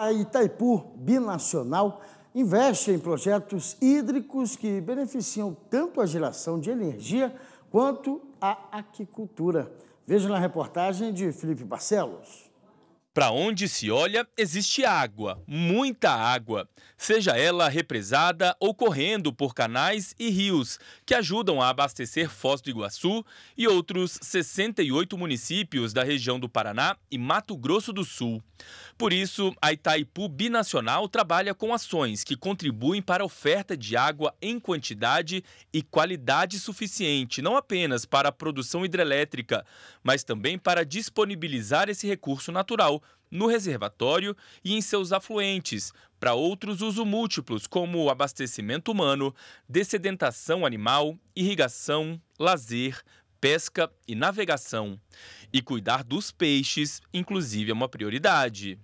A Itaipu Binacional investe em projetos hídricos que beneficiam tanto a geração de energia quanto a aquicultura. Veja na reportagem de Felipe Barcelos. Para onde se olha, existe água, muita água, seja ela represada ou correndo por canais e rios, que ajudam a abastecer Foz do Iguaçu e outros 68 municípios da região do Paraná e Mato Grosso do Sul. Por isso, a Itaipu Binacional trabalha com ações que contribuem para a oferta de água em quantidade e qualidade suficiente, não apenas para a produção hidrelétrica, mas também para disponibilizar esse recurso natural no reservatório e em seus afluentes, para outros uso múltiplos, como abastecimento humano, dessedentação animal, irrigação, lazer, pesca e navegação. E cuidar dos peixes, inclusive, é uma prioridade.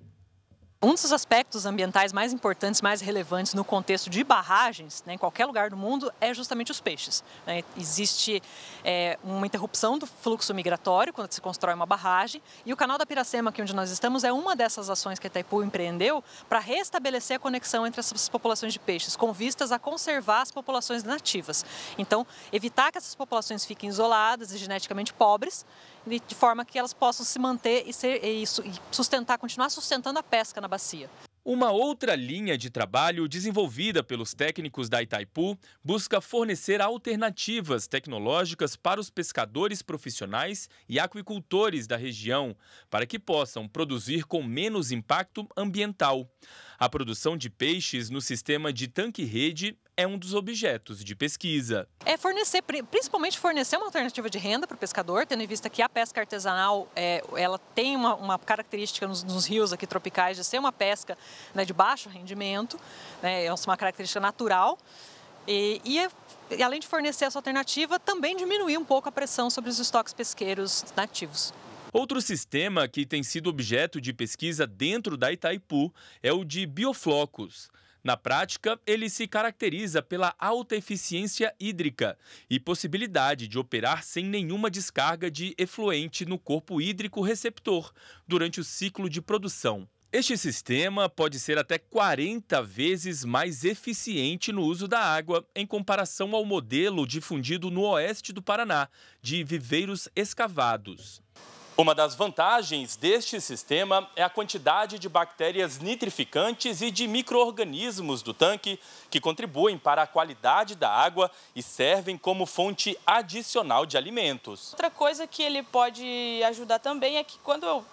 Um dos aspectos ambientais mais importantes, mais relevantes no contexto de barragens, né, em qualquer lugar do mundo, é justamente os peixes. Né? Existe é, uma interrupção do fluxo migratório quando se constrói uma barragem, e o canal da Piracema, aqui é onde nós estamos, é uma dessas ações que a Itaipu empreendeu para restabelecer a conexão entre essas populações de peixes, com vistas a conservar as populações nativas. Então, evitar que essas populações fiquem isoladas e geneticamente pobres de forma que elas possam se manter e, ser, e sustentar, continuar sustentando a pesca na bacia. Uma outra linha de trabalho desenvolvida pelos técnicos da Itaipu busca fornecer alternativas tecnológicas para os pescadores profissionais e aquicultores da região, para que possam produzir com menos impacto ambiental. A produção de peixes no sistema de tanque-rede é um dos objetos de pesquisa. É fornecer, principalmente fornecer uma alternativa de renda para o pescador, tendo em vista que a pesca artesanal é, ela tem uma, uma característica nos, nos, rios aqui tropicais de ser uma pesca né, de baixo rendimento, né, é uma característica natural. E, e, é, e além de fornecer essa alternativa, também diminuir um pouco a pressão sobre os estoques pesqueiros nativos. Outro sistema que tem sido objeto de pesquisa dentro da Itaipu é o de bioflocos. Na prática, ele se caracteriza pela alta eficiência hídrica e possibilidade de operar sem nenhuma descarga de efluente no corpo hídrico receptor durante o ciclo de produção. Este sistema pode ser até 40 vezes mais eficiente no uso da água em comparação ao modelo difundido no oeste do Paraná, de viveiros escavados. Uma das vantagens deste sistema é a quantidade de bactérias nitrificantes e de micro-organismos do tanque, que contribuem para a qualidade da água e servem como fonte adicional de alimentos. Outra coisa que ele pode ajudar também é que quando eu,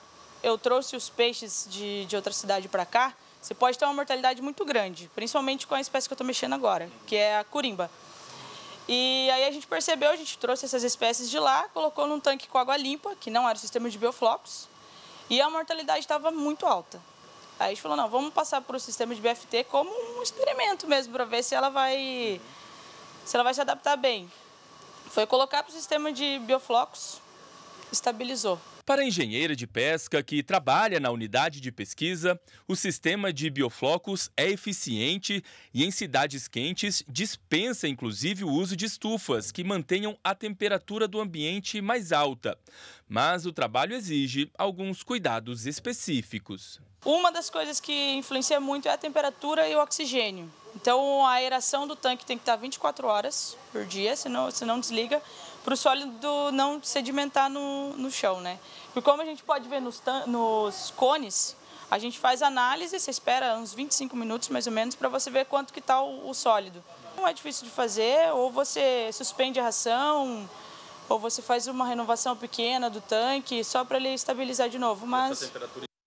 eu trouxe os peixes de, de outra cidade para cá, você pode ter uma mortalidade muito grande, principalmente com a espécie que eu estou mexendo agora, que é a curimba. E aí a gente percebeu, a gente trouxe essas espécies de lá, colocou num tanque com água limpa, que não era o sistema de bioflocos, e a mortalidade estava muito alta. Aí a gente falou, não, vamos passar para o sistema de BFT como um experimento mesmo, para ver se ela vai se ela vai se adaptar bem. Foi colocar para o sistema de bioflocos, estabilizou. Para a engenheira de pesca que trabalha na unidade de pesquisa, o sistema de bioflocos é eficiente e em cidades quentes dispensa inclusive o uso de estufas que mantenham a temperatura do ambiente mais alta. Mas o trabalho exige alguns cuidados específicos. Uma das coisas que influencia muito é a temperatura e o oxigênio. Então a aeração do tanque tem que estar 24 horas por dia, senão, senão desliga para o sólido não sedimentar no, no chão, né? E como a gente pode ver nos, nos cones, a gente faz análise, você espera uns 25 minutos mais ou menos para você ver quanto que está o, o sólido. Não é difícil de fazer, ou você suspende a ração, ou você faz uma renovação pequena do tanque só para ele estabilizar de novo, mas...